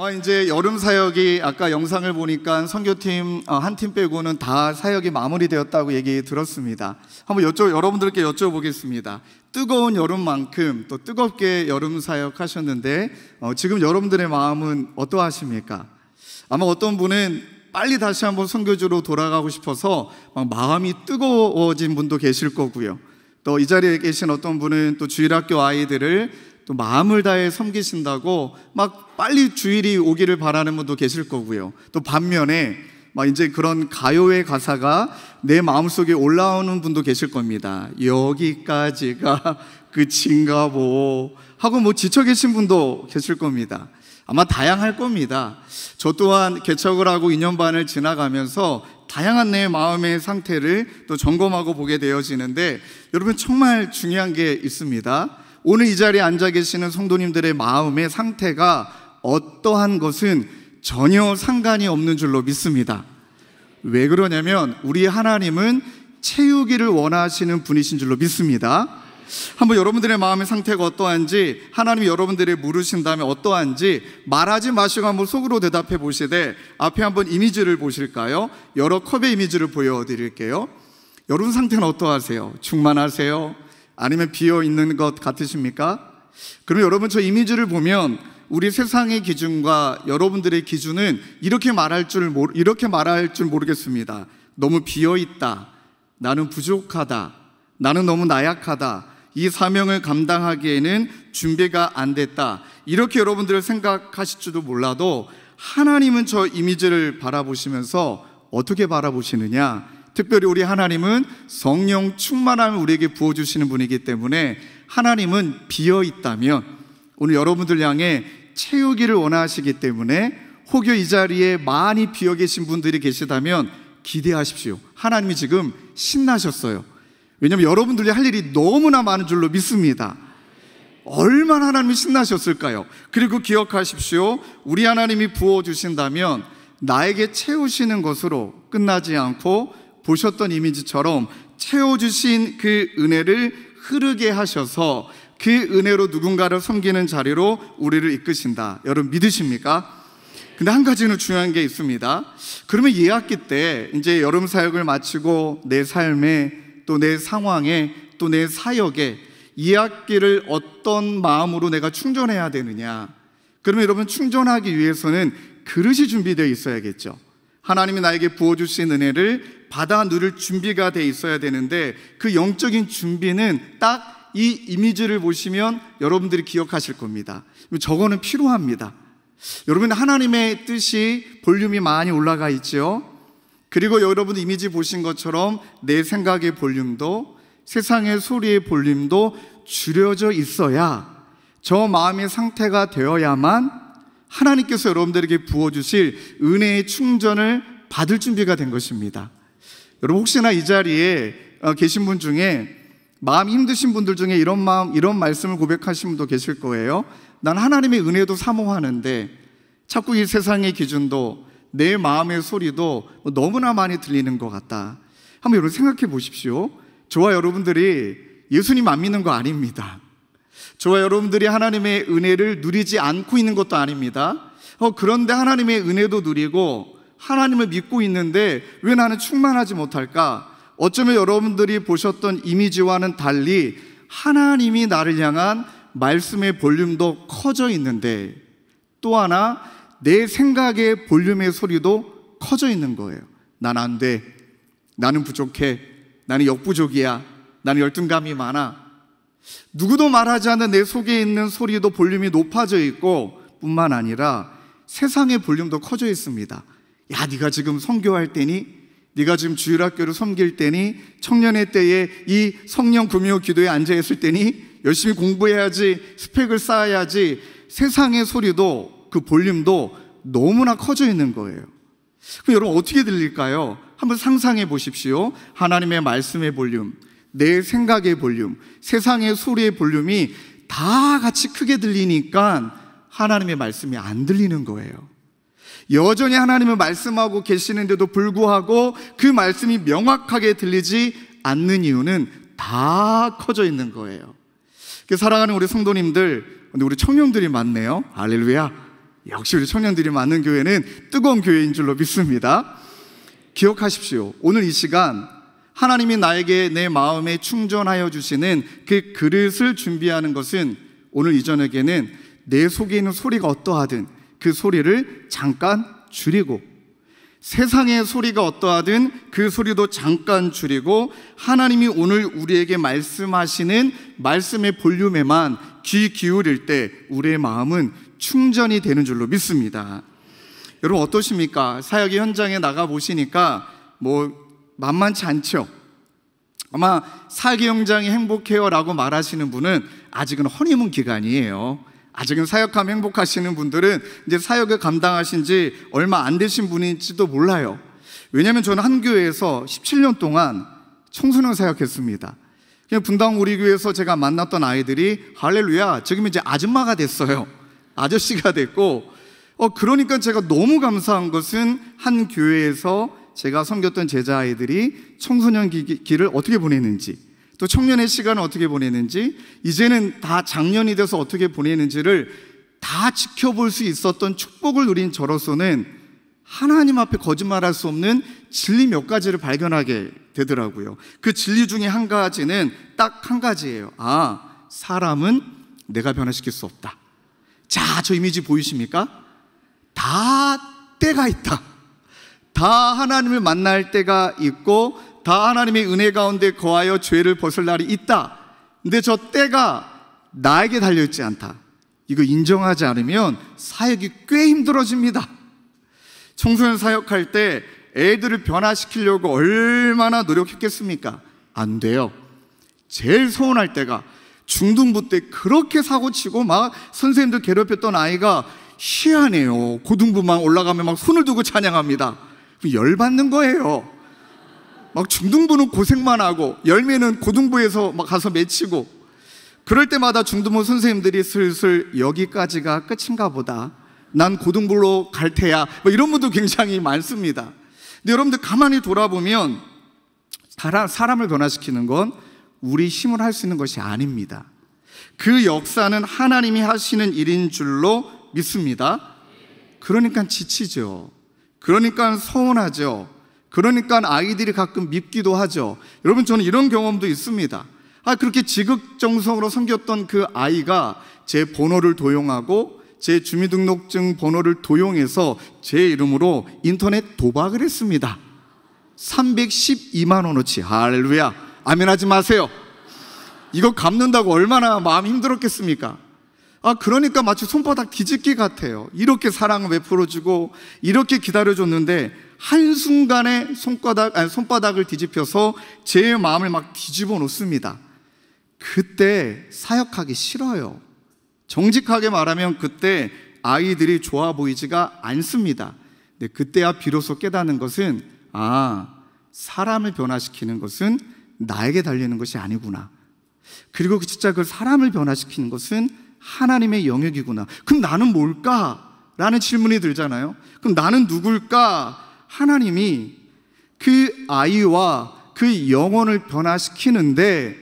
아마 이제 여름 사역이 아까 영상을 보니까 선교팀 아, 한팀 빼고는 다 사역이 마무리되었다고 얘기 들었습니다. 한번 여쭤 여러분들께 여쭤보겠습니다. 뜨거운 여름만큼 또 뜨겁게 여름 사역 하셨는데 어, 지금 여러분들의 마음은 어떠하십니까? 아마 어떤 분은 빨리 다시 한번 선교주로 돌아가고 싶어서 마음이 뜨거워진 분도 계실 거고요. 또 이 자리에 계신 어떤 분은 또 주일학교 아이들을 또 마음을 다해 섬기신다고 막 빨리 주일이 오기를 바라는 분도 계실 거고요. 또 반면에 막 이제 그런 가요의 가사가 내 마음속에 올라오는 분도 계실 겁니다. 여기까지가 그친가 보. 하고 뭐 지쳐 계신 분도 계실 겁니다. 아마 다양할 겁니다. 저 또한 개척을 하고 2년 반을 지나가면서 다양한 내 마음의 상태를 또 점검하고 보게 되어지는데 여러분 정말 중요한 게 있습니다. 오늘 이 자리에 앉아 계시는 성도님들의 마음의 상태가 어떠한 것은 전혀 상관이 없는 줄로 믿습니다. 왜 그러냐면 우리 하나님은 채우기를 원하시는 분이신 줄로 믿습니다. 한번 여러분들의 마음의 상태가 어떠한지 하나님이 여러분들이 물으신 다음에 어떠한지 말하지 마시고 한번 속으로 대답해 보시되 앞에 한번 이미지를 보실까요? 여러 컵의 이미지를 보여드릴게요. 여러분 상태는 어떠하세요? 충만하세요? 아니면 비어 있는 것 같으십니까? 그럼 여러분 저 이미지를 보면 우리 세상의 기준과 여러분들의 기준은 이렇게 말할 줄 모르, 이렇게 말할 줄 모르겠습니다. 너무 비어 있다. 나는 부족하다. 나는 너무 나약하다. 이 사명을 감당하기에는 준비가 안 됐다. 이렇게 여러분들을 생각하실지도 몰라도 하나님은 저 이미지를 바라보시면서 어떻게 바라보시느냐? 특별히 우리 하나님은 성령 충만함을 우리에게 부어주시는 분이기 때문에 하나님은 비어 있다면 오늘 여러분들 향해 채우기를 원하시기 때문에 혹여 이 자리에 많이 비어 계신 분들이 계시다면 기대하십시오. 하나님이 지금 신나셨어요. 왜냐면 하 여러분들이 할 일이 너무나 많은 줄로 믿습니다. 얼마나 하나님이 신나셨을까요? 그리고 기억하십시오. 우리 하나님이 부어주신다면 나에게 채우시는 것으로 끝나지 않고 보셨던 이미지처럼 채워주신 그 은혜를 흐르게 하셔서 그 은혜로 누군가를 섬기는 자리로 우리를 이끄신다. 여러분 믿으십니까? 근데 한 가지는 중요한 게 있습니다. 그러면 예학기 때 이제 여름 사역을 마치고 내 삶에 또 내 상황에 또 내 사역에 예학기를 어떤 마음으로 내가 충전해야 되느냐. 그러면 여러분 충전하기 위해서는 그릇이 준비되어 있어야겠죠. 하나님이 나에게 부어주신 은혜를 받아 누릴 준비가 돼 있어야 되는데 그 영적인 준비는 딱 이 이미지를 보시면 여러분들이 기억하실 겁니다. 저거는 필요합니다. 여러분 하나님의 뜻이 볼륨이 많이 올라가 있지 그리고 여러분 이미지 보신 것처럼 내 생각의 볼륨도 세상의 소리의 볼륨도 줄여져 있어야 저 마음의 상태가 되어야만 하나님께서 여러분들에게 부어주실 은혜의 충전을 받을 준비가 된 것입니다. 여러분 혹시나 이 자리에 어, 계신 분 중에 마음 힘드신 분들 중에 이런 마음, 이런 말씀을 고백하신 분도 계실 거예요. 난 하나님의 은혜도 사모하는데 자꾸 이 세상의 기준도 내 마음의 소리도 너무나 많이 들리는 것 같다. 한번 여러분 생각해 보십시오. 저와 여러분들이 예수님 안 믿는 거 아닙니다. 저와 여러분들이 하나님의 은혜를 누리지 않고 있는 것도 아닙니다. 어, 그런데 하나님의 은혜도 누리고 하나님을 믿고 있는데 왜 나는 충만하지 못할까? 어쩌면 여러분들이 보셨던 이미지와는 달리 하나님이 나를 향한 말씀의 볼륨도 커져 있는데 또 하나 내 생각의 볼륨의 소리도 커져 있는 거예요. 난 안 돼. 나는 부족해. 나는 역부족이야. 나는 열등감이 많아. 누구도 말하지 않는 내 속에 있는 소리도 볼륨이 높아져 있고 뿐만 아니라 세상의 볼륨도 커져 있습니다. 야, 네가 지금 성교할 때니 네가 지금 주일학교를 섬길 때니 청년의 때에 이 성령 금요 기도에 앉아 있을 때니 열심히 공부해야지 스펙을 쌓아야지 세상의 소리도 그 볼륨도 너무나 커져 있는 거예요. 그럼 여러분 어떻게 들릴까요? 한번 상상해 보십시오. 하나님의 말씀의 볼륨, 내 생각의 볼륨, 세상의 소리의 볼륨이 다 같이 크게 들리니까 하나님의 말씀이 안 들리는 거예요. 여전히 하나님을 말씀하고 계시는데도 불구하고 그 말씀이 명확하게 들리지 않는 이유는 다 커져 있는 거예요. 그 사랑하는 우리 성도님들, 근데 우리 청년들이 많네요. 할렐루야. 역시 우리 청년들이 많은 교회는 뜨거운 교회인 줄로 믿습니다. 기억하십시오. 오늘 이 시간 하나님이 나에게 내 마음에 충전하여 주시는 그 그릇을 준비하는 것은 오늘 이전에게는내 속에 있는 소리가 어떠하든 그 소리를 잠깐 줄이고 세상의 소리가 어떠하든 그 소리도 잠깐 줄이고 하나님이 오늘 우리에게 말씀하시는 말씀의 볼륨에만 귀 기울일 때 우리의 마음은 충전이 되는 줄로 믿습니다. 여러분 어떠십니까? 사역의 현장에 나가 보시니까 뭐 만만치 않죠. 아마 사기 현장이 행복해요라고 말하시는 분은 아직은 허니문 기간이에요. 아직은 사역하면 행복하시는 분들은 이제 사역을 감당하신 지 얼마 안 되신 분인지도 몰라요. 왜냐하면 저는 한 교회에서 17년 동안 청소년 사역했습니다. 그냥 분당 우리 교회에서 제가 만났던 아이들이 할렐루야 지금 이제 아줌마가 됐어요. 아저씨가 됐고 어 그러니까 제가 너무 감사한 것은 한 교회에서 제가 섬겼던 제자 아이들이 청소년 기를 어떻게 보내는지 또 청년의 시간을 어떻게 보내는지, 이제는 다 장년이 돼서 어떻게 보내는지를 다 지켜볼 수 있었던 축복을 누린 저로서는 하나님 앞에 거짓말할 수 없는 진리 몇 가지를 발견하게 되더라고요. 그 진리 중에 한 가지는 딱 한 가지예요. 아, 사람은 내가 변화시킬 수 없다. 자, 저 이미지 보이십니까? 다 때가 있다. 다 하나님을 만날 때가 있고 다 하나님의 은혜 가운데 거하여 죄를 벗을 날이 있다. 근데 저 때가 나에게 달려있지 않다. 이거 인정하지 않으면 사역이 꽤 힘들어집니다. 청소년 사역할 때 애들을 변화시키려고 얼마나 노력했겠습니까? 안 돼요. 제일 서운할 때가 중등부 때 그렇게 사고치고 막 선생님들 괴롭혔던 아이가 희한해요. 고등부만 올라가면 막 손을 두고 찬양합니다. 열받는 거예요. 막 중등부는 고생만 하고 열매는 고등부에서 막 가서 맺히고 그럴 때마다 중등부 선생님들이 슬슬 여기까지가 끝인가 보다. 난 고등부로 갈 테야. 뭐 이런 분도 굉장히 많습니다. 근데 여러분들 가만히 돌아보면 사람을 변화시키는 건 우리 힘을 할 수 있는 것이 아닙니다. 그 역사는 하나님이 하시는 일인 줄로 믿습니다. 그러니까 지치죠. 그러니까 서운하죠. 그러니까 아이들이 가끔 믿기도 하죠. 여러분 저는 이런 경험도 있습니다. 아 그렇게 지극정성으로 섬겼던 그 아이가 제 번호를 도용하고 제 주민등록증 번호를 도용해서 제 이름으로 인터넷 도박을 했습니다. 312만 원어치 할렐루야 아멘하지 마세요. 이거 갚는다고 얼마나 마음 힘들었겠습니까? 아, 그러니까 마치 손바닥 뒤집기 같아요. 이렇게 사랑을 베풀어주고, 이렇게 기다려줬는데, 한순간에 손바닥, 아니, 손바닥을 뒤집혀서 제 마음을 막 뒤집어 놓습니다. 그때 사역하기 싫어요. 정직하게 말하면 그때 아이들이 좋아 보이지가 않습니다. 근데 그때야 비로소 깨닫는 것은, 아, 사람을 변화시키는 것은 나에게 달리는 것이 아니구나. 그리고 그 진짜 그 사람을 변화시키는 것은 하나님의 영역이구나. 그럼 나는 뭘까? 라는 질문이 들잖아요. 그럼 나는 누굴까? 하나님이 그 아이와 그 영혼을 변화시키는데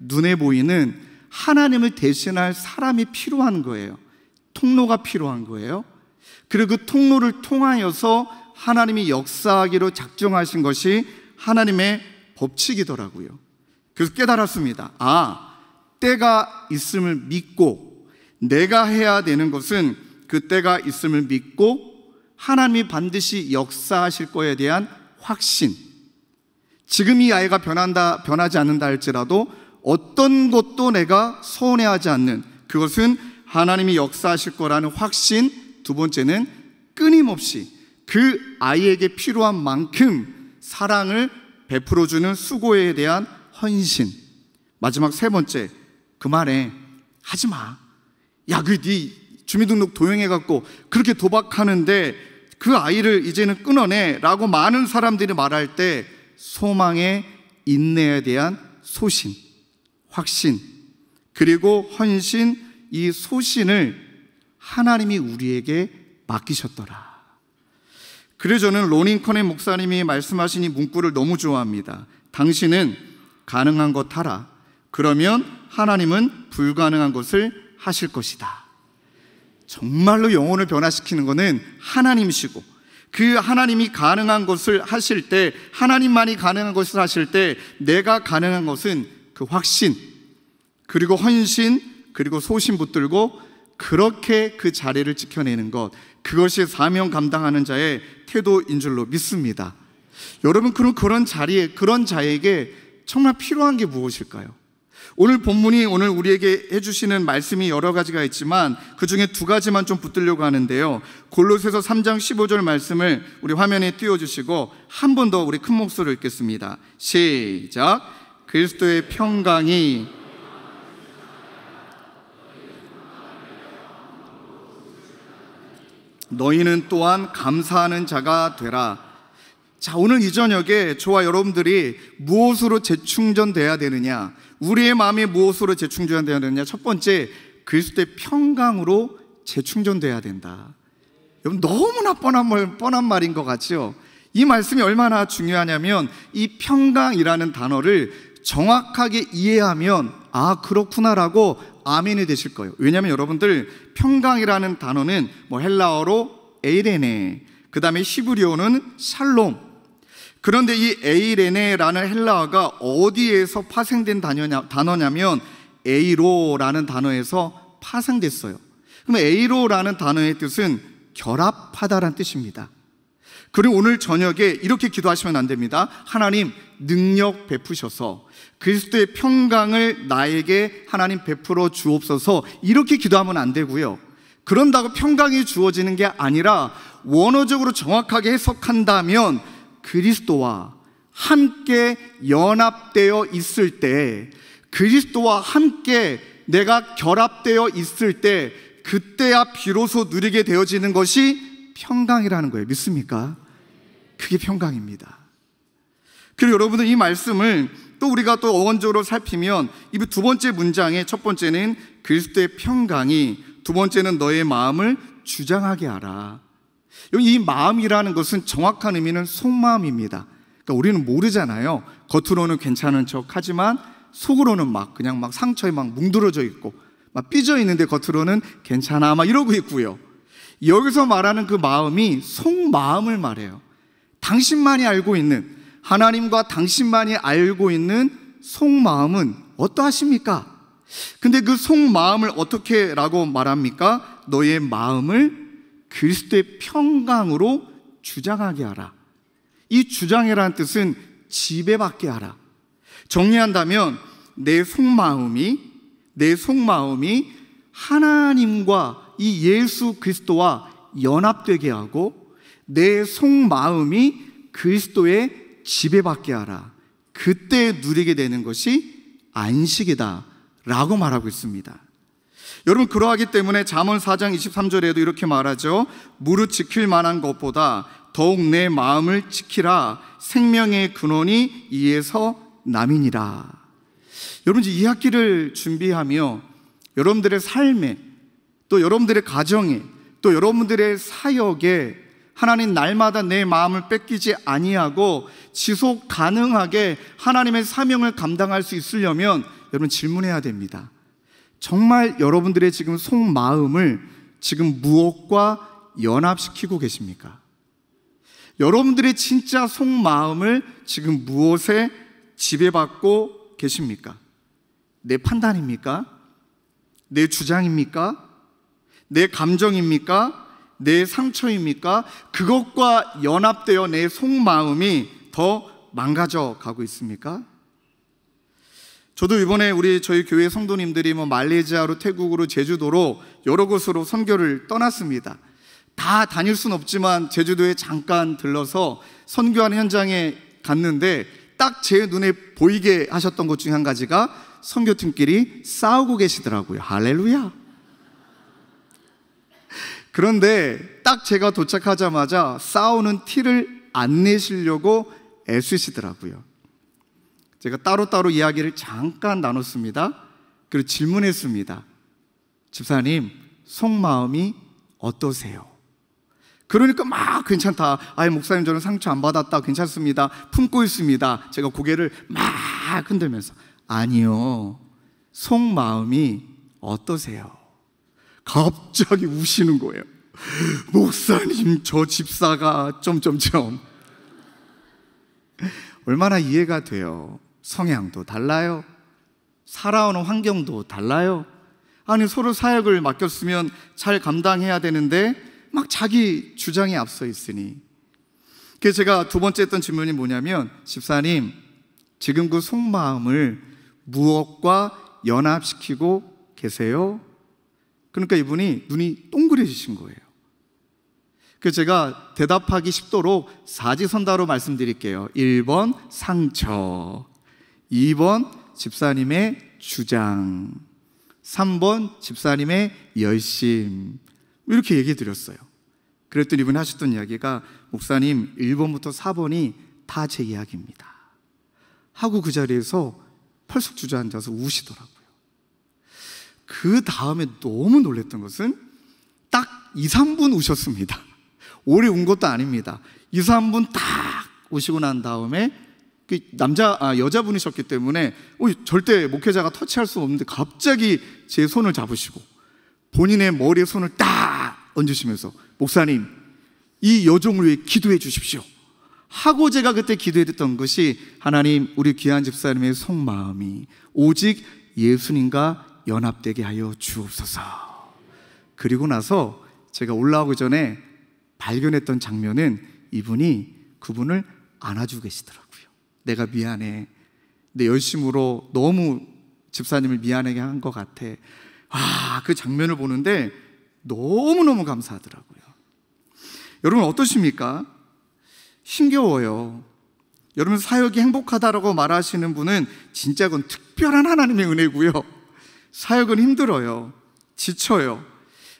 눈에 보이는 하나님을 대신할 사람이 필요한 거예요. 통로가 필요한 거예요. 그리고 그 통로를 통하여서 하나님이 역사하기로 작정하신 것이 하나님의 법칙이더라고요. 그래서 깨달았습니다. 아, 때가 있음을 믿고 내가 해야 되는 것은 그때가 있음을 믿고 하나님이 반드시 역사하실 거에 대한 확신. 지금 이 아이가 변한다, 변하지 않는다 할지라도 어떤 것도 내가 서운해하지 않는 그것은 하나님이 역사하실 거라는 확신. 두 번째는 끊임없이 그 아이에게 필요한 만큼 사랑을 베풀어주는 수고에 대한 헌신. 마지막 세 번째, 그만해. 하지 마. 야, 그네 주민등록 도용해갖고 그렇게 도박하는데 그 아이를 이제는 끊어내 라고 많은 사람들이 말할 때 소망의 인내에 대한 소신, 확신, 그리고 헌신, 이 소신을 하나님이 우리에게 맡기셨더라. 그래서 저는 로닝컨의 목사님이 말씀하신 이 문구를 너무 좋아합니다. 당신은 가능한 것 하라. 그러면 하나님은 불가능한 것을 하실 것이다. 정말로 영혼을 변화시키는 것은 하나님이시고 그 하나님이 가능한 것을 하실 때 하나님만이 가능한 것을 하실 때 내가 가능한 것은 그 확신 그리고 헌신 그리고 소신 붙들고 그렇게 그 자리를 지켜내는 것 그것이 사명 감당하는 자의 태도인 줄로 믿습니다. 여러분 그럼 그런 자리에 그런 자에게 정말 필요한 게 무엇일까요? 오늘 본문이 오늘 우리에게 해주시는 말씀이 여러 가지가 있지만 그 중에 두 가지만 좀 붙들려고 하는데요. 골로새서 3장 15절 말씀을 우리 화면에 띄워주시고 한 번 더 우리 큰 목소리로 읽겠습니다. 시작. 그리스도의 평강이 너희는 또한 감사하는 자가 되라. 자, 오늘 이 저녁에 저와 여러분들이 무엇으로 재충전돼야 되느냐? 우리의 마음이 무엇으로 재충전되어야 되느냐? 첫 번째, 그리스도의 평강으로 재충전되어야 된다. 여러분 너무나 뻔한 말, 뻔한 말인 것 같죠? 이 말씀이 얼마나 중요하냐면 이 평강이라는 단어를 정확하게 이해하면 아 그렇구나라고 아멘이 되실 거예요. 왜냐하면 여러분들 평강이라는 단어는 뭐 헬라어로 에이레네, 그 다음에 히브리어는 샬롬, 그런데 이 에이레네라는 헬라어가 어디에서 파생된 단어냐, 면 에이로라는 단어에서 파생됐어요. 그럼 에이로라는 단어의 뜻은 결합하다라는 뜻입니다. 그리고 오늘 저녁에 이렇게 기도하시면 안 됩니다. 하나님 능력 베푸셔서 그리스도의 평강을 나에게 하나님 베풀어 주옵소서 이렇게 기도하면 안 되고요. 그런다고 평강이 주어지는 게 아니라 원어적으로 정확하게 해석한다면 그리스도와 함께 연합되어 있을 때 그리스도와 함께 내가 결합되어 있을 때 그때야 비로소 누리게 되어지는 것이 평강이라는 거예요. 믿습니까? 그게 평강입니다. 그리고 여러분은 이 말씀을 또 우리가 또 어원적으로 살피면 이 두 번째 문장의 첫 번째는 그리스도의 평강이 두 번째는 너의 마음을 주장하게 하라. 이 마음이라는 것은 정확한 의미는 속마음입니다. 그러니까 우리는 모르잖아요. 겉으로는 괜찮은 척 하지만 속으로는 막 그냥 막 상처에 막 뭉들어져 있고 막 삐져 있는데 겉으로는 괜찮아 막 이러고 있고요. 여기서 말하는 그 마음이 속마음을 말해요. 당신만이 알고 있는 하나님과 당신만이 알고 있는 속마음은 어떠하십니까? 근데 그 속마음을 어떻게라고 말합니까? 너의 마음을 그리스도의 평강으로 주장하게 하라. 이 주장이라는 뜻은 지배받게 하라. 정리한다면 내 속마음이 내 속마음이 하나님과 이 예수 그리스도와 연합되게 하고 내 속마음이 그리스도의 지배받게 하라. 그때 누리게 되는 것이 안식이다. 라고 말하고 있습니다. 여러분 그러하기 때문에 잠언 4장 23절에도 이렇게 말하죠. 무릇 지킬 만한 것보다 더욱 내 마음을 지키라 생명의 근원이 이에서 남이니라. 여러분 이제 2학기를 준비하며 여러분들의 삶에 또 여러분들의 가정에 또 여러분들의 사역에 하나님 날마다 내 마음을 뺏기지 아니하고 지속 가능하게 하나님의 사명을 감당할 수 있으려면 여러분 질문해야 됩니다. 정말 여러분들의 지금 속마음을 지금 무엇과 연합시키고 계십니까? 여러분들의 진짜 속마음을 지금 무엇에 지배받고 계십니까? 내 판단입니까? 내 주장입니까? 내 감정입니까? 내 상처입니까? 그것과 연합되어 내 속마음이 더 망가져 가고 있습니까? 저도 이번에 우리 저희 교회 성도님들이 뭐 말레이시아로 태국으로 제주도로 여러 곳으로 선교를 떠났습니다. 다 다닐 순 없지만 제주도에 잠깐 들러서 선교하는 현장에 갔는데 딱 제 눈에 보이게 하셨던 것중에한 가지가 선교팀끼리 싸우고 계시더라고요. 할렐루야. 그런데 딱 제가 도착하자마자 싸우는 티를 안 내시려고 애쓰시더라고요. 제가 따로따로 이야기를 잠깐 나눴습니다. 그리고 질문했습니다. 집사님, 속마음이 어떠세요? 그러니까 막 괜찮다. 아예 목사님 저는 상처 안 받았다. 괜찮습니다. 품고 있습니다. 제가 고개를 막 흔들면서 아니요. 속마음이 어떠세요? 갑자기 우시는 거예요. 목사님, 저 집사가 점점점 얼마나 이해가 돼요. 성향도 달라요. 살아오는 환경도 달라요. 아니, 서로 사역을 맡겼으면 잘 감당해야 되는데 막 자기 주장에 앞서 있으니. 그 제가 두 번째 했던 질문이 뭐냐면, 집사님, 지금 그 속마음을 무엇과 연합시키고 계세요? 그러니까 이분이 눈이 동그래지신 거예요. 그 제가 대답하기 쉽도록 사지선다로 말씀드릴게요. 1번 상처, 2번 집사님의 주장, 3번 집사님의 열심. 이렇게 얘기 드렸어요. 그랬더니 이분이 하셨던 이야기가 목사님 1번부터 4번이 다 제 이야기입니다. 하고 그 자리에서 펄썩 주저앉아서 우시더라고요. 그 다음에 너무 놀랬던 것은 딱 2, 3분 우셨습니다. 오래 운 것도 아닙니다. 2, 3분 딱 우시고 난 다음에 그 남자 아, 여자분이셨기 때문에 어, 절대 목회자가 터치할 수 없는데 갑자기 제 손을 잡으시고 본인의 머리에 손을 딱 얹으시면서 목사님 이 여종을 위해 기도해 주십시오. 하고 제가 그때 기도했던 것이 하나님 우리 귀한 집사님의 속마음이 오직 예수님과 연합되게 하여 주옵소서. 그리고 나서 제가 올라오기 전에 발견했던 장면은 이분이 그분을 안아주고 계시더라고요. 내가 미안해. 내 열심으로 너무 집사님을 미안하게 한 것 같아. 아, 그 장면을 보는데 너무너무 감사하더라고요. 여러분 어떠십니까? 힘겨워요. 여러분 사역이 행복하다라고 말하시는 분은 진짜 건 특별한 하나님의 은혜고요. 사역은 힘들어요. 지쳐요.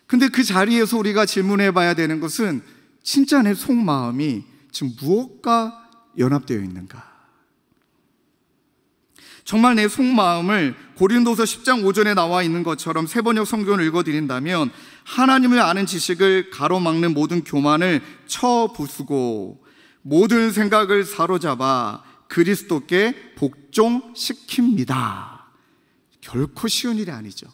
근데 그 자리에서 우리가 질문해 봐야 되는 것은 진짜 내 속마음이 지금 무엇과 연합되어 있는가? 정말 내 속마음을 고린도서 10장 5절에 나와 있는 것처럼 세번역 성경을 읽어드린다면 하나님을 아는 지식을 가로막는 모든 교만을 쳐부수고 모든 생각을 사로잡아 그리스도께 복종시킵니다. 결코 쉬운 일이 아니죠.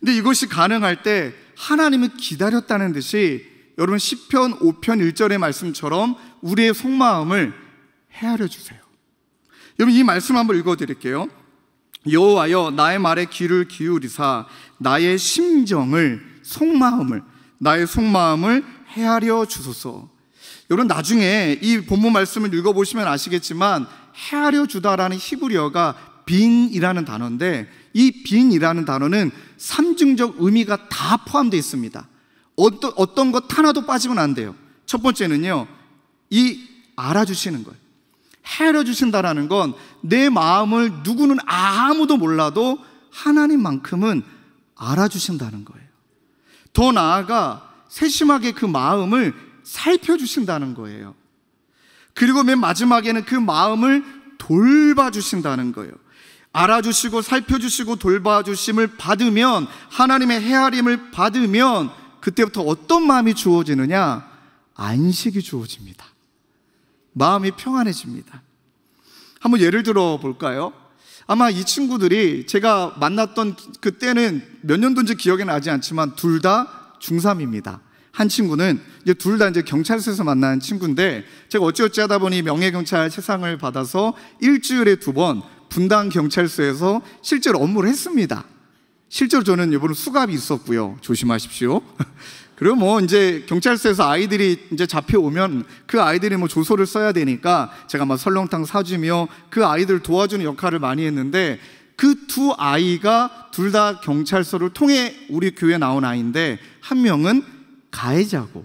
근데 이것이 가능할 때 하나님이 기다렸다는 듯이 여러분 10편, 5편, 1절의 말씀처럼 우리의 속마음을 헤아려 주세요. 여러분 이 말씀 한번 읽어드릴게요. 여호와여 나의 말에 귀를 기울이사 나의 심정을 속마음을 나의 속마음을 헤아려 주소서. 여러분 나중에 이 본문 말씀을 읽어보시면 아시겠지만 헤아려 주다라는 히브리어가 빈이라는 단어인데 이 빈이라는 단어는 삼중적 의미가 다 포함되어 있습니다. 어떤, 어떤 것 하나도 빠지면 안 돼요. 첫 번째는요, 이 알아주시는 거예요. 헤아려 주신다라는 건 내 마음을 누구는 아무도 몰라도 하나님만큼은 알아주신다는 거예요. 더 나아가 세심하게 그 마음을 살펴주신다는 거예요. 그리고 맨 마지막에는 그 마음을 돌봐주신다는 거예요. 알아주시고 살펴주시고 돌봐주심을 받으면 하나님의 헤아림을 받으면 그때부터 어떤 마음이 주어지느냐? 안식이 주어집니다. 마음이 평안해집니다. 한번 예를 들어 볼까요? 아마 이 친구들이 제가 만났던 그때는 몇 년도인지 기억이 나지 않지만 둘 다 중3입니다. 한 친구는 이제 둘 다 이제 경찰서에서 만난 친구인데 제가 어찌어찌 하다 보니 명예경찰 세상을 받아서 일주일에 두 번 분당 경찰서에서 실제로 업무를 했습니다. 실제로 저는 이번에 수갑이 있었고요. 조심하십시오. 그리고 뭐 이제 경찰서에서 아이들이 이제 잡혀오면 그 아이들이 뭐 조소를 써야 되니까 제가 막 설렁탕 사주며 그 아이들 도와주는 역할을 많이 했는데 그 두 아이가 둘 다 경찰서를 통해 우리 교회 에 나온 아이인데 한 명은 가해자고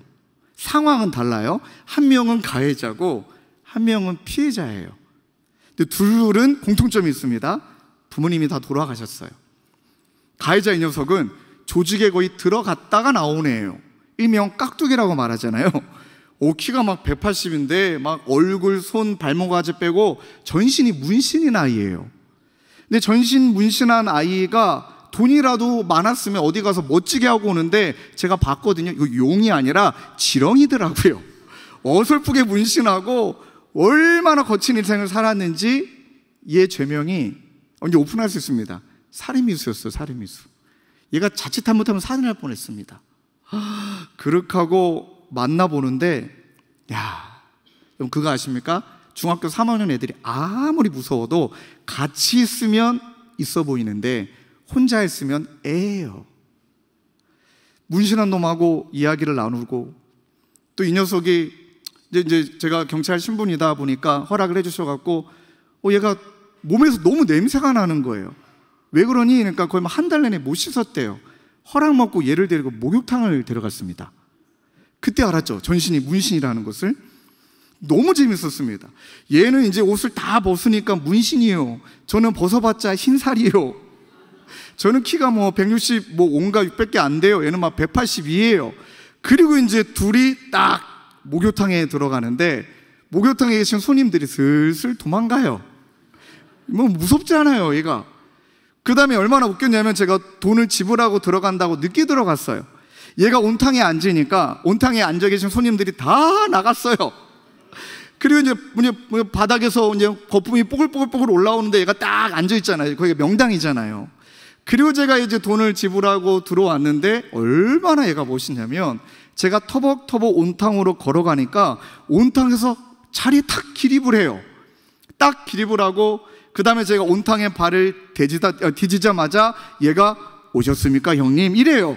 상황은 달라요. 한 명은 가해자고 한 명은 피해자예요. 근데 둘은 공통점이 있습니다. 부모님이 다 돌아가셨어요. 가해자 이 녀석은 조직에 거의 들어갔다가 나오네요. 일명 깍두기라고 말하잖아요. 오 키가 막 180인데 막 얼굴, 손, 발목까지 빼고 전신이 문신인 아이예요. 근데 전신 문신한 아이가 돈이라도 많았으면 어디 가서 멋지게 하고 오는데 제가 봤거든요. 이거 용이 아니라 지렁이더라고요. 어설프게 문신하고 얼마나 거친 인생을 살았는지 얘 죄명이 언제 어, 오픈할 수 있습니다. 살인미수였어요, 살인미수. 얘가 자칫 잘못하면 살인할 뻔했습니다. 그륵하고 만나보는데 야여러 그거 아십니까? 중학교 3학년 애들이 아무리 무서워도 같이 있으면 있어 보이는데 혼자 있으면 애예요 문신한 놈하고 이야기를 나누고 또 이 녀석이 이제, 이제 제가 경찰 신분이다 보니까 허락을 해주셔갖고 어, 얘가 몸에서 너무 냄새가 나는 거예요 왜 그러니? 그러니까 거의 뭐 한달 내내 못 씻었대요 허락 먹고 얘를 데리고 목욕탕을 데려갔습니다. 그때 알았죠. 전신이 문신이라는 것을. 너무 재밌었습니다. 얘는 이제 옷을 다 벗으니까 문신이에요. 저는 벗어봤자 흰살이에요. 저는 키가 뭐 160, 뭐 온가 600개 안 돼요. 얘는 막1 8 2에요 그리고 이제 둘이 딱 목욕탕에 들어가는데 목욕탕에 계신 손님들이 슬슬 도망가요. 뭐 무섭지 않아요, 얘가. 그 다음에 얼마나 웃겼냐면 제가 돈을 지불하고 들어간다고 늦게 들어갔어요. 얘가 온탕에 앉으니까 온탕에 앉아 계신 손님들이 다 나갔어요. 그리고 이제 바닥에서 이제 거품이 뽀글뽀글뽀글 올라오는데 얘가 딱 앉아 있잖아요. 거기 명당이잖아요. 그리고 제가 이제 돈을 지불하고 들어왔는데 얼마나 얘가 멋있냐면 제가 터벅터벅 온탕으로 걸어가니까 온탕에서 자리탁 기립을 해요. 딱 기립을 하고 그 다음에 제가 온탕에 발을 대지다, 어, 뒤지자마자 얘가 오셨습니까, 형님? 이래요.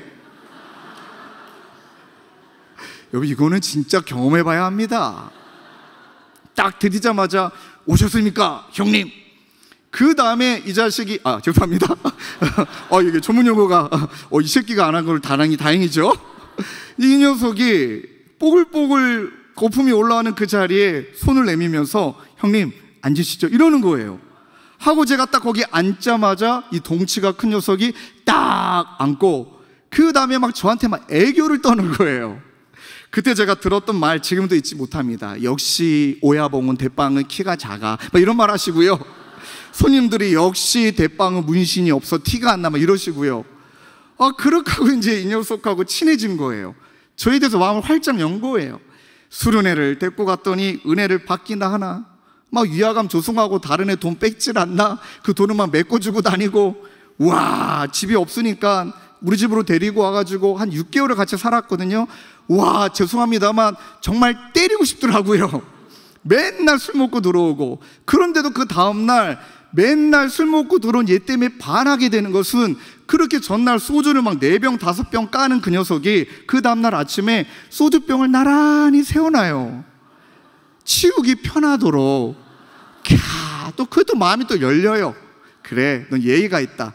여러분, 이거는 진짜 경험해 봐야 합니다. 딱 들이자마자 오셨습니까, 형님? 그 다음에 이 자식이, 아, 죄송합니다. 어, 이게 전문용어가, 어, 이 새끼가 안 한 걸 다행이, 다행이죠. 이 녀석이 뽀글뽀글 거품이 올라오는 그 자리에 손을 내밀면서 형님, 앉으시죠. 이러는 거예요. 하고 제가 딱 거기 앉자마자 이동치가큰 녀석이 딱 안고 그 다음에 막 저한테 막 애교를 떠는 거예요. 그때 제가 들었던 말 지금도 잊지 못합니다. 역시 오야봉은 대빵은 키가 작아. 이런 말 하시고요. 손님들이 역시 대빵은 문신이 없어 티가 안 나. 이러시고요. 아, 그렇게 하고 이제 이 녀석하고 친해진 거예요. 저에 대해서 마음을 활짝 연 거예요. 수련회를 데리고 갔더니 은혜를 받기나 하나 막 위화감 조성하고 다른 애 돈 뺏질 않나? 그 돈을 막 메꿔주고 다니고, 와, 집이 없으니까 우리 집으로 데리고 와가지고 한 6개월을 같이 살았거든요. 와, 죄송합니다만 정말 때리고 싶더라고요. 맨날 술 먹고 들어오고. 그런데도 그 다음날 맨날 술 먹고 들어온 얘 때문에 반하게 되는 것은 그렇게 전날 소주를 막 4병, 5병 까는 그 녀석이 그 다음날 아침에 소주병을 나란히 세워놔요. 치우기 편하도록. 또그도 마음이 또 열려요. 그래, 넌 예의가 있다.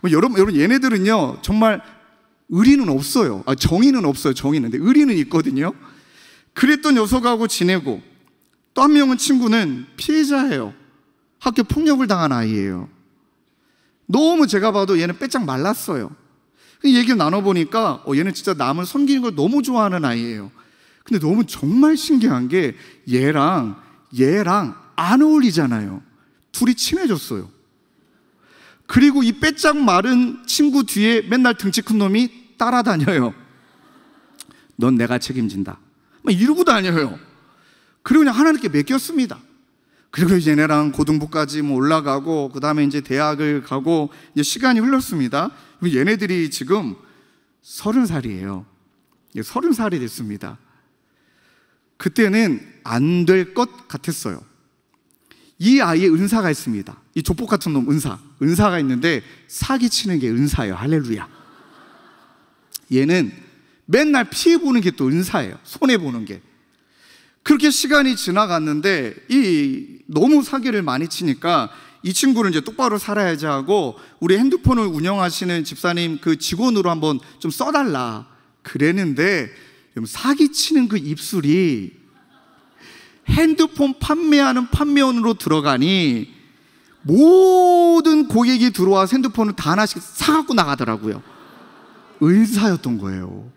뭐 여러분, 여러분 얘네들은요 정말 의리는 없어요. 아, 정의는 없어요. 정의는 근데 의리는 있거든요. 그랬던 녀석하고 지내고 또 한 명은 친구는 피해자예요. 학교 폭력을 당한 아이예요. 너무 제가 봐도 얘는 빼짝 말랐어요. 얘기를 나눠보니까 어, 얘는 진짜 남을 섬기는 걸 너무 좋아하는 아이예요. 근데 너무 정말 신기한 게 얘랑 얘랑 안 어울리잖아요. 둘이 친해졌어요. 그리고 이 빼짝 마른 친구 뒤에 맨날 등치 큰 놈이 따라다녀요. 넌 내가 책임진다. 막 이러고 다녀요. 그리고 그냥 하나님께 맡겼습니다. 그리고 이제 얘네랑 고등부까지 뭐 올라가고, 그 다음에 이제 대학을 가고, 이제 시간이 흘렀습니다. 얘네들이 지금 서른 살이에요. 서른 살이 됐습니다. 그때는 안 될 것 같았어요. 이 아이의 은사가 있습니다. 이 조폭 같은 놈 은사. 은사가 있는데 사기치는 게 은사예요. 할렐루야. 얘는 맨날 피해보는 게 또 은사예요. 손해보는 게. 그렇게 시간이 지나갔는데 이 너무 사기를 많이 치니까 이 친구는 이제 똑바로 살아야지 하고 우리 핸드폰을 운영하시는 집사님 그 직원으로 한번 좀 써달라 그랬는데 사기치는 그 입술이 핸드폰 판매하는 판매원으로 들어가니 모든 고객이 들어와 핸드폰을 다 하나씩 사갖고 나가더라고요. 은사였던 거예요.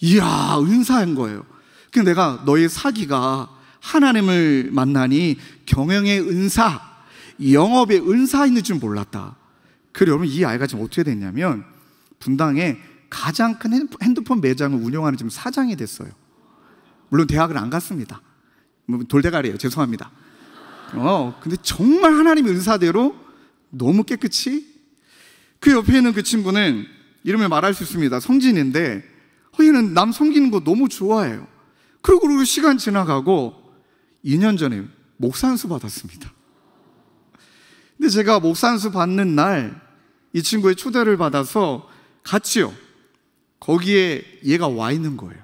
이야, 은사인 거예요. 근데 내가 너의 사기가 하나님을 만나니 경영의 은사, 영업의 은사 있는 줄 몰랐다. 그래, 여러분, 이 아이가 지금 어떻게 됐냐면 분당에 가장 큰 핸드폰 매장을 운영하는 지금 사장이 됐어요. 물론 대학을 안 갔습니다. 뭐 돌대가리예요. 죄송합니다. 어, 근데 정말 하나님 은사대로 너무 깨끗이 그 옆에 있는 그 친구는 이름을 말할 수 있습니다. 성진인데 허는남 어, 섬기는 거 너무 좋아해요. 그리고 그리고 시간 지나가고 2년 전에 목산수 받았습니다. 근데 제가 목산수 받는 날 이 친구의 초대를 받아서 갔지요. 거기에 얘가 와 있는 거예요.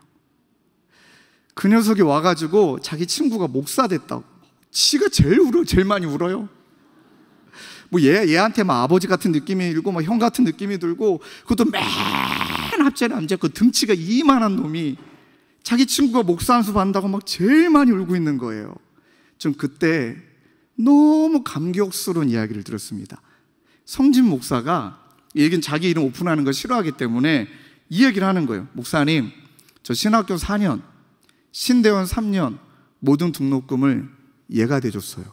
그 녀석이 와가지고 자기 친구가 목사 됐다고. 지가 제일 울어, 제일 많이 울어요. 뭐 얘, 얘한테 막 아버지 같은 느낌이 들고 막 형 같은 느낌이 들고 그것도 맨 앞자리 남자 그 등치가 이만한 놈이 자기 친구가 목사 안수 받는다고 막 제일 많이 울고 있는 거예요. 좀 그때 너무 감격스러운 이야기를 들었습니다. 성진 목사가 얘긴 자기 이름 오픈하는 걸 싫어하기 때문에 이 얘기를 하는 거예요. 목사님, 저 신학교 4년 신대원 3년 모든 등록금을 얘가 대줬어요.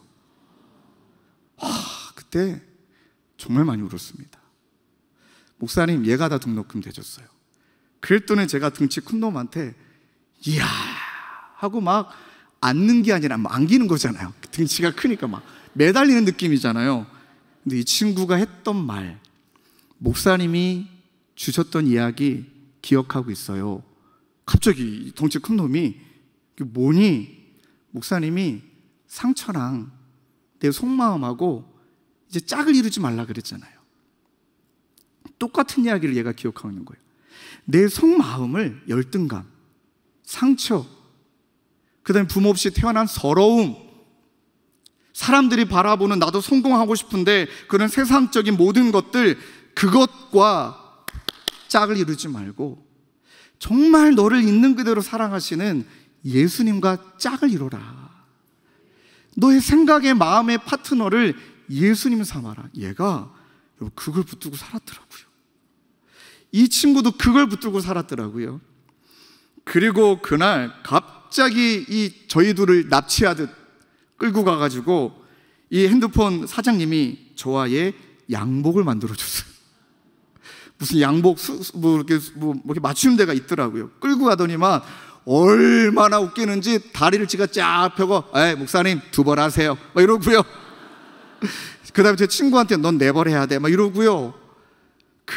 와, 그때 정말 많이 울었습니다. 목사님, 얘가 다 등록금 대줬어요. 그랬더니 제가 등치 큰 놈한테 이야 하고 막 앉는 게 아니라 안기는 거잖아요. 등치가 크니까 막 매달리는 느낌이잖아요. 근데 이 친구가 했던 말, 목사님이 주셨던 이야기 기억하고 있어요. 갑자기 덩치 큰 놈이 뭐니? 그 목사님이 상처랑 내 속마음하고 이제 짝을 이루지 말라 그랬잖아요. 똑같은 이야기를 얘가 기억하고 있는 거예요. 내 속마음을 열등감, 상처, 그 다음에 부모 없이 태어난 서러움, 사람들이 바라보는 나도 성공하고 싶은데 그런 세상적인 모든 것들, 그것과 짝을 이루지 말고 정말 너를 있는 그대로 사랑하시는 예수님과 짝을 이루라. 너의 생각의 마음의 파트너를 예수님 삼아라. 얘가 그걸 붙들고 살았더라고요. 이 친구도 그걸 붙들고 살았더라고요. 그리고 그날 갑자기 이 저희 둘을 납치하듯 끌고 가가지고 이 핸드폰 사장님이 저와의 양복을 만들어줬어요. 무슨 양복, 수, 뭐, 이렇게, 뭐, 이렇게 맞춤대가 있더라고요. 끌고 가더니만 얼마나 웃기는지 다리를 지가 쫙 펴고 에 목사님 두 번 하세요 막 이러고요 그 다음에 제 친구한테 넌네번 해야 돼 막 이러고요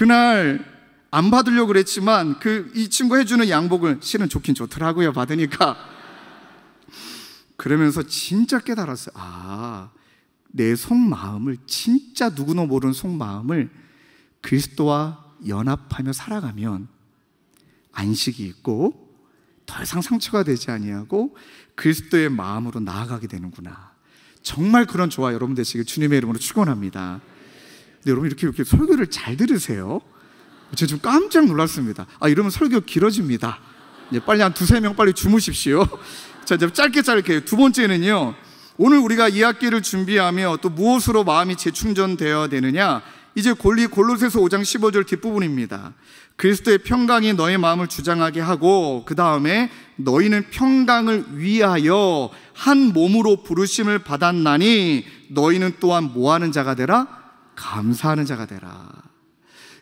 그날 안 받으려고 그랬지만 그 이 친구 해주는 양복을 실은 좋긴 좋더라고요 받으니까 그러면서 진짜 깨달았어요 아 내 속마음을 진짜 누구도 모르는 속마음을 그리스도와 연합하며 살아가면 안식이 있고 더 이상 상처가 되지 아니하고 그리스도의 마음으로 나아가게 되는구나. 정말 그런 조화 여러분 되시길 주님의 이름으로 축원합니다. 근데 여러분 이렇게 이렇게 설교를 잘 들으세요. 제가 좀 깜짝 놀랐습니다. 아 이러면 설교 길어집니다. 이제 빨리 한 두세 명 빨리 주무십시오. 자 이제 짧게 짧게 두 번째는요. 오늘 우리가 이 학기를 준비하며 또 무엇으로 마음이 재충전되어야 되느냐? 이제 골리 골로새서 5장 15절 뒷부분입니다. 그리스도의 평강이 너의 마음을 주장하게 하고 그 다음에 너희는 평강을 위하여 한 몸으로 부르심을 받았나니 너희는 또한 뭐하는 자가 되라 감사하는 자가 되라.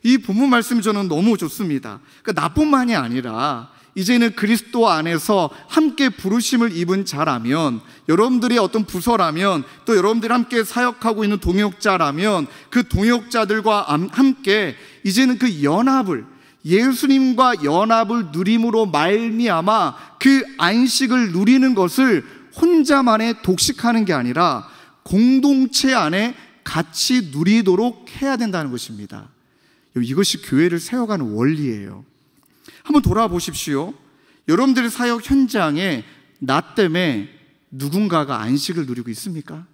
이 본문 말씀이 저는 너무 좋습니다. 그러니까 나뿐만이 아니라 이제는 그리스도 안에서 함께 부르심을 입은 자라면 여러분들이 어떤 부서라면 또 여러분들이 함께 사역하고 있는 동역자라면 그 동역자들과 함께 이제는 그 연합을 예수님과 연합을 누림으로 말미암아 그 안식을 누리는 것을 혼자만의 독식하는 게 아니라 공동체 안에 같이 누리도록 해야 된다는 것입니다. 이것이 교회를 세워가는 원리예요. 한번 돌아보십시오. 여러분들의 사역 현장에 나 때문에 누군가가 안식을 누리고 있습니까?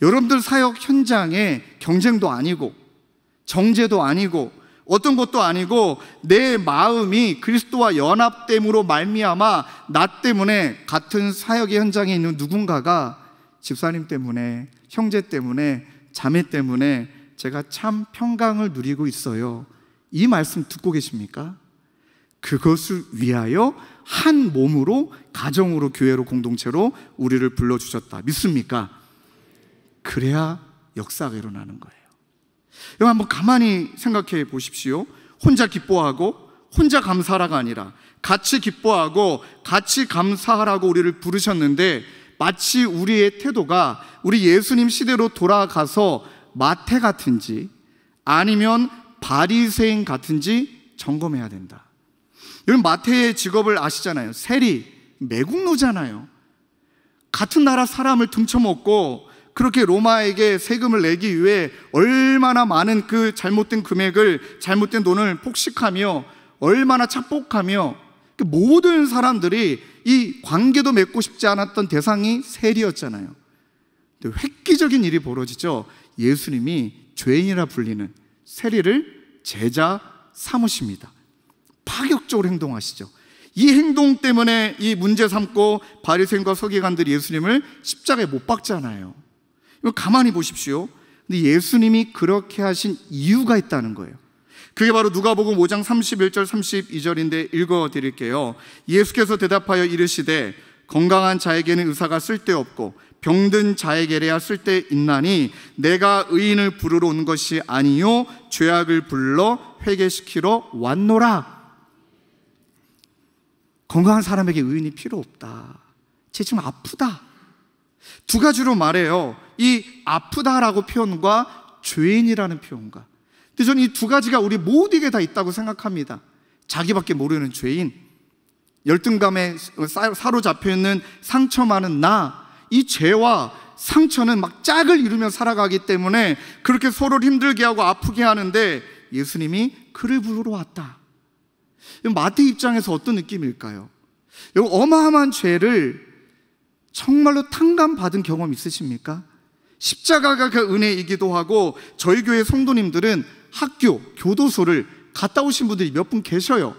여러분들 사역 현장에 경쟁도 아니고 정제도 아니고 어떤 것도 아니고 내 마음이 그리스도와 연합됨으로 말미암아 나 때문에 같은 사역의 현장에 있는 누군가가 집사님 때문에 형제 때문에 자매 때문에 제가 참 평강을 누리고 있어요. 이 말씀 듣고 계십니까? 그것을 위하여 한 몸으로 가정으로 교회로 공동체로 우리를 불러 주셨다. 믿습니까? 그래야 역사가 일어나는 거예요. 여러분 한번 가만히 생각해 보십시오. 혼자 기뻐하고 혼자 감사하라가 아니라 같이 기뻐하고 같이 감사하라고 우리를 부르셨는데 마치 우리의 태도가 우리 예수님 시대로 돌아가서 마태 같은지 아니면 바리새인 같은지 점검해야 된다. 여러분 마태의 직업을 아시잖아요. 세리, 매국노잖아요. 같은 나라 사람을 등쳐먹고 그렇게 로마에게 세금을 내기 위해 얼마나 많은 그 잘못된 금액을 잘못된 돈을 폭식하며 얼마나 착복하며 그 모든 사람들이 이 관계도 맺고 싶지 않았던 대상이 세리였잖아요. 근데 획기적인 일이 벌어지죠. 예수님이 죄인이라 불리는 세리를 제자 삼으십니다. 파격적으로 행동하시죠. 이 행동 때문에 이 문제 삼고 바리새인과 서기관들이 예수님을 십자가에 못 박잖아요. 가만히 보십시오. 근데 예수님이 그렇게 하신 이유가 있다는 거예요. 그게 바로 누가복음 5장 31절 32절인데 읽어 드릴게요. 예수께서 대답하여 이르시되 건강한 자에게는 의사가 쓸데없고 병든 자에게야 쓸데 있나니 내가 의인을 부르러 온 것이 아니요 죄악을 불러 회개시키러 왔노라. 건강한 사람에게 의인이 필요 없다. 쟤 지금 아프다. 두 가지로 말해요. 이 아프다라고 표현과 죄인이라는 표현과. 근데 저는 이 두 가지가 우리 모두에게 다 있다고 생각합니다. 자기밖에 모르는 죄인, 열등감에 사로잡혀 있는 상처 많은 나, 이 죄와 상처는 막 짝을 이루며 살아가기 때문에 그렇게 서로를 힘들게 하고 아프게 하는데 예수님이 그를 부르러 왔다. 마태 입장에서 어떤 느낌일까요? 여 어마어마한 죄를 정말로 탕감받은 경험 있으십니까? 십자가가 그 은혜이기도 하고 저희 교회 성도님들은 학교, 교도소를 갔다 오신 분들이 몇 분 계셔요.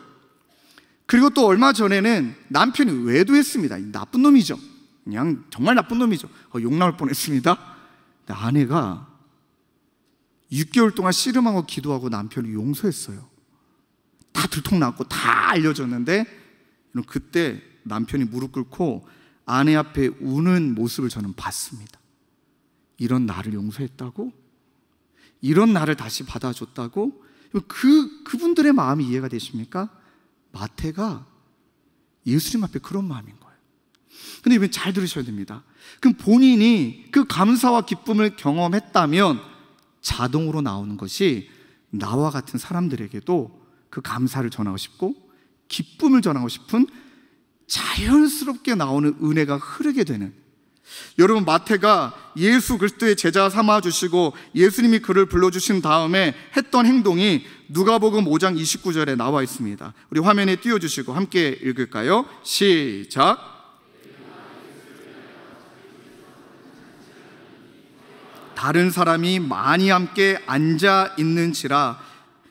그리고 또 얼마 전에는 남편이 외도했습니다. 나쁜 놈이죠. 그냥 정말 나쁜 놈이죠. 어, 욕 나올 뻔했습니다. 아내가 6개월 동안 씨름하고 기도하고 남편을 용서했어요. 다 들통났고 다 알려졌는데 그때 남편이 무릎 꿇고 아내 앞에 우는 모습을 저는 봤습니다. 이런 나를 용서했다고? 이런 나를 다시 받아줬다고? 그, 그분들의 마음이 이해가 되십니까? 마태가 예수님 앞에 그런 마음인 거예요. 근데 이번 잘 들으셔야 됩니다. 그럼 본인이 그 감사와 기쁨을 경험했다면 자동으로 나오는 것이 나와 같은 사람들에게도 그 감사를 전하고 싶고 기쁨을 전하고 싶은 자연스럽게 나오는 은혜가 흐르게 되는 여러분 마태가 예수 그리스도의 제자 삼아 주시고 예수님이 그를 불러 주신 다음에 했던 행동이 누가복음 5장 29절에 나와 있습니다. 우리 화면에 띄워 주시고 함께 읽을까요? 시작. 다른 사람이 많이 함께 앉아 있는지라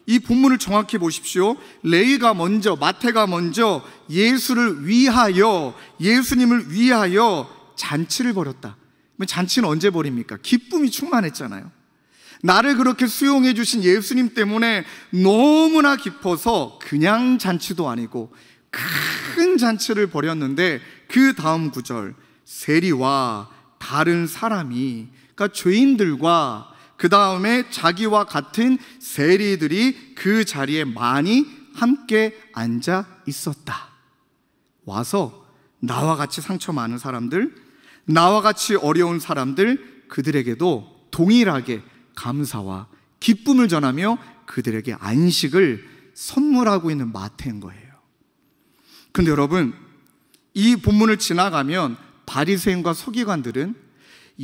이 본문을 정확히 보십시오. 레이가 먼저, 마태가 먼저 예수를 위하여, 예수님을 위하여 잔치를 벌였다. 잔치는 언제 벌입니까? 기쁨이 충만했잖아요. 나를 그렇게 수용해 주신 예수님 때문에 너무나 기뻐서 그냥 잔치도 아니고 큰 잔치를 벌였는데 그 다음 구절 세리와 다른 사람이 그러니까 죄인들과 그 다음에 자기와 같은 세리들이 그 자리에 많이 함께 앉아 있었다. 와서 나와 같이 상처 많은 사람들, 나와 같이 어려운 사람들, 그들에게도 동일하게 감사와 기쁨을 전하며 그들에게 안식을 선물하고 있는 마태인 거예요. 근데 여러분, 이 본문을 지나가면 바리새인과 서기관들은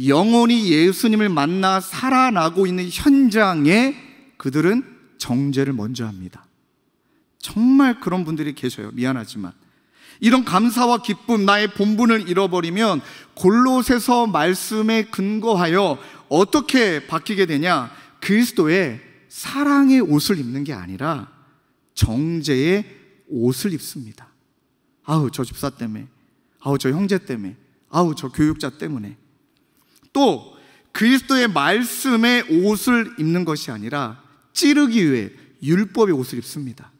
영원히 예수님을 만나 살아나고 있는 현장에 그들은 정죄를 먼저 합니다. 정말 그런 분들이 계셔요. 미안하지만. 이런 감사와 기쁨, 나의 본분을 잃어버리면 골로새서 말씀에 근거하여 어떻게 바뀌게 되냐? 그리스도의 사랑의 옷을 입는 게 아니라 정제의 옷을 입습니다. 아우, 저 집사 때문에. 아우, 저 형제 때문에. 아우, 저 교육자 때문에. 또 그리스도의 말씀에 옷을 입는 것이 아니라 찌르기 위해 율법의 옷을 입습니다.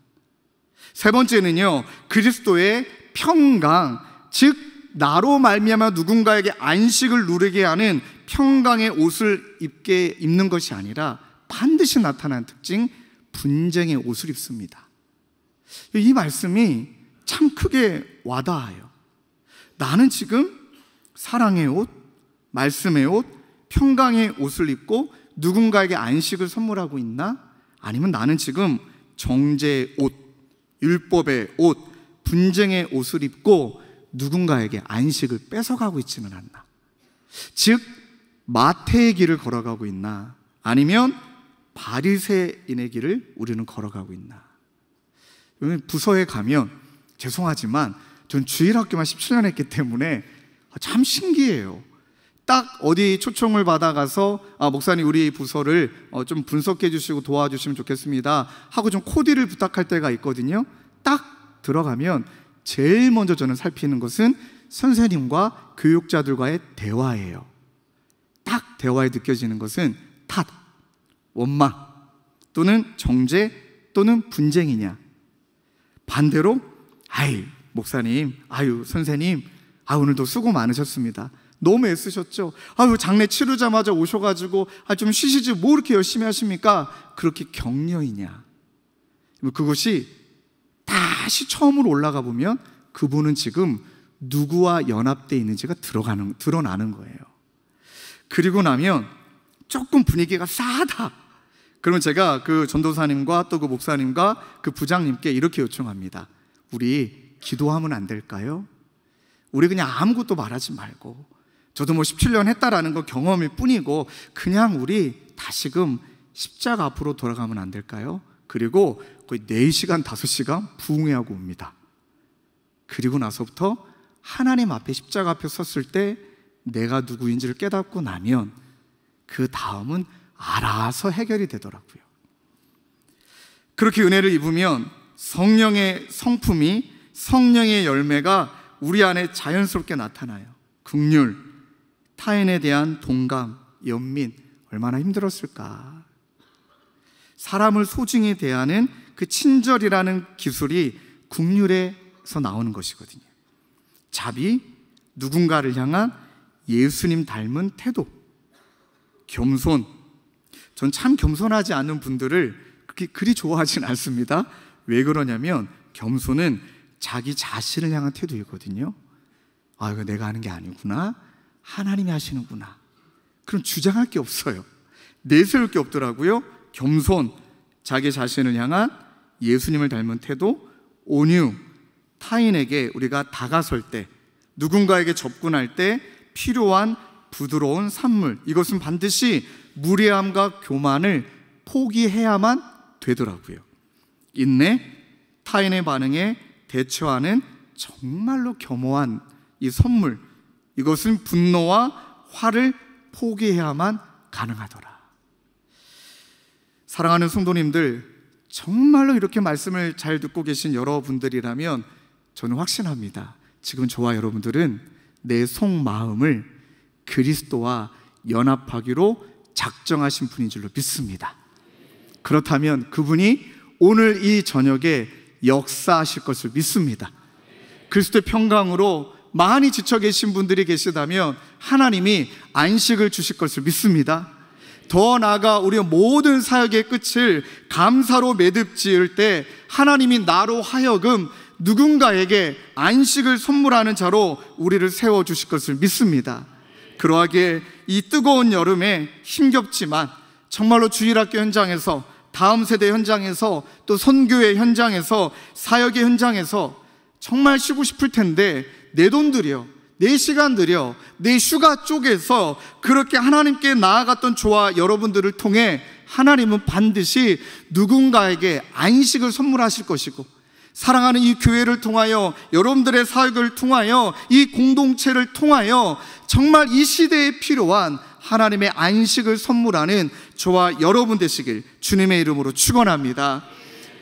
세 번째는요. 그리스도의 평강, 즉 나로 말미암아 누군가에게 안식을 누리게 하는 평강의 옷을 입게 입는 것이 아니라 반드시 나타난 특징 분쟁의 옷을 입습니다. 이 말씀이 참 크게 와닿아요. 나는 지금 사랑의 옷, 말씀의 옷, 평강의 옷을 입고 누군가에게 안식을 선물하고 있나? 아니면 나는 지금 정제의 옷, 율법의 옷, 분쟁의 옷을 입고 누군가에게 안식을 뺏어가고 있지는 않나. 즉, 마태의 길을 걸어가고 있나? 아니면 바리새인의 길을 우리는 걸어가고 있나? 부서에 가면 죄송하지만 전 주일학교만 17년 했기 때문에 참 신기해요. 딱 어디 초청을 받아가서 아, 목사님 우리 부서를 어, 좀 분석해 주시고 도와주시면 좋겠습니다 하고 좀 코디를 부탁할 때가 있거든요 딱 들어가면 제일 먼저 저는 살피는 것은 선생님과 교육자들과의 대화예요 딱 대화에 느껴지는 것은 탓, 원망 또는 정죄 또는 분쟁이냐 반대로 아이 목사님, 아유 선생님 아 오늘도 수고 많으셨습니다 너무 애쓰셨죠? 아유, 장례 치르자마자 오셔가지고, 아, 좀 쉬시지, 뭐 이렇게 열심히 하십니까? 그렇게 격려이냐. 그것이 다시 처음으로 올라가 보면 그분은 지금 누구와 연합되어 있는지가 들어가는, 드러나는 거예요. 그리고 나면 조금 분위기가 싸다. 그러면 제가 그 전도사님과 또 그 목사님과 그 부장님께 이렇게 요청합니다. 우리 기도하면 안 될까요? 우리 그냥 아무것도 말하지 말고 저도 뭐 17년 했다라는 거 경험일 뿐이고 그냥 우리 다시금 십자가 앞으로 돌아가면 안 될까요? 그리고 거의 4시간, 5시간 부흥회하고 옵니다. 그리고 나서부터 하나님 앞에 십자가 앞에 섰을 때 내가 누구인지를 깨닫고 나면 그 다음은 알아서 해결이 되더라고요. 그렇게 은혜를 입으면 성령의 성품이 성령의 열매가 우리 안에 자연스럽게 나타나요. 극률, 타인에 대한 동감, 연민 얼마나 힘들었을까. 사람을 소중히 대하는 그 친절이라는 기술이 국률에서 나오는 것이거든요. 자비, 누군가를 향한 예수님 닮은 태도, 겸손. 전 참 겸손하지 않은 분들을 그렇게 그리 좋아하진 않습니다. 왜 그러냐면 겸손은 자기 자신을 향한 태도이거든요. 아, 이거 내가 하는 게 아니구나. 하나님이 하시는구나. 그럼 주장할 게 없어요. 내세울 게 없더라고요. 겸손, 자기 자신을 향한 예수님을 닮은 태도, 온유, 타인에게 우리가 다가설 때, 누군가에게 접근할 때 필요한 부드러운 산물. 이것은 반드시 무례함과 교만을 포기해야만 되더라고요. 인내, 타인의 반응에 대처하는 정말로 겸허한 이 선물, 이것은 분노와 화를 포기해야만 가능하더라. 사랑하는 성도님들, 정말로 이렇게 말씀을 잘 듣고 계신 여러분들이라면 저는 확신합니다. 지금 저와 여러분들은 내 속마음을 그리스도와 연합하기로 작정하신 분인 줄로 믿습니다. 그렇다면 그분이 오늘 이 저녁에 역사하실 것을 믿습니다. 그리스도의 평강으로 많이 지쳐 계신 분들이 계시다면 하나님이 안식을 주실 것을 믿습니다. 더 나아가 우리 모든 사역의 끝을 감사로 매듭 지을 때 하나님이 나로 하여금 누군가에게 안식을 선물하는 자로 우리를 세워 주실 것을 믿습니다. 그러하기에 이 뜨거운 여름에 힘겹지만 정말로 주일학교 현장에서 다음 세대 현장에서 또 선교의 현장에서 사역의 현장에서 정말 쉬고 싶을 텐데 내돈 들여, 내 시간 들여, 내 휴가 쪽에서 그렇게 하나님께 나아갔던 조와 여러분들을 통해 하나님은 반드시 누군가에게 안식을 선물하실 것이고 사랑하는 이 교회를 통하여 여러분들의 사역을 통하여 이 공동체를 통하여 정말 이 시대에 필요한 하나님의 안식을 선물하는 저와 여러분 되시길 주님의 이름으로 축원합니다.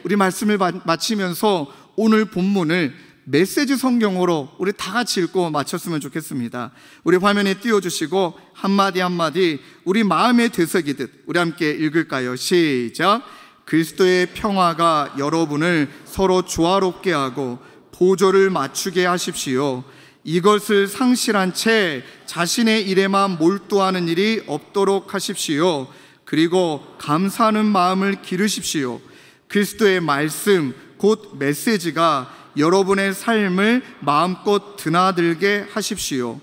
우리 말씀을 마치면서 오늘 본문을 메시지 성경으로 우리 다 같이 읽고 마쳤으면 좋겠습니다. 우리 화면에 띄워주시고 한마디 한마디 우리 마음에 되새기듯 우리 함께 읽을까요? 시작. 그리스도의 평화가 여러분을 서로 조화롭게 하고 보조를 맞추게 하십시오. 이것을 상실한 채 자신의 일에만 몰두하는 일이 없도록 하십시오. 그리고 감사하는 마음을 기르십시오. 그리스도의 말씀, 곧 메시지가 여러분의 삶을 마음껏 드나들게 하십시오.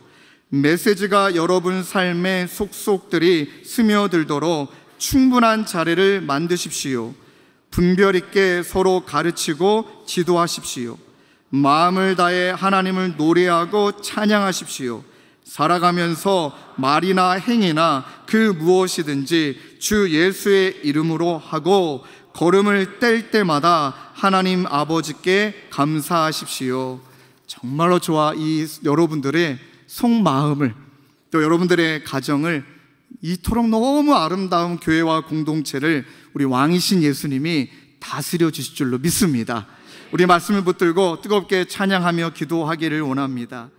메시지가 여러분 삶에 속속들이 스며들도록 충분한 자리를 만드십시오. 분별 있게 서로 가르치고 지도하십시오. 마음을 다해 하나님을 노래하고 찬양하십시오. 살아가면서 말이나 행위나 그 무엇이든지 주 예수의 이름으로 하고 걸음을 뗄 때마다 하나님 아버지께 감사하십시오. 정말로 좋아 이 여러분들의 속마음을 또 여러분들의 가정을 이토록 너무 아름다운 교회와 공동체를 우리 왕이신 예수님이 다스려 주실 줄로 믿습니다. 우리 말씀을 붙들고 뜨겁게 찬양하며 기도하기를 원합니다.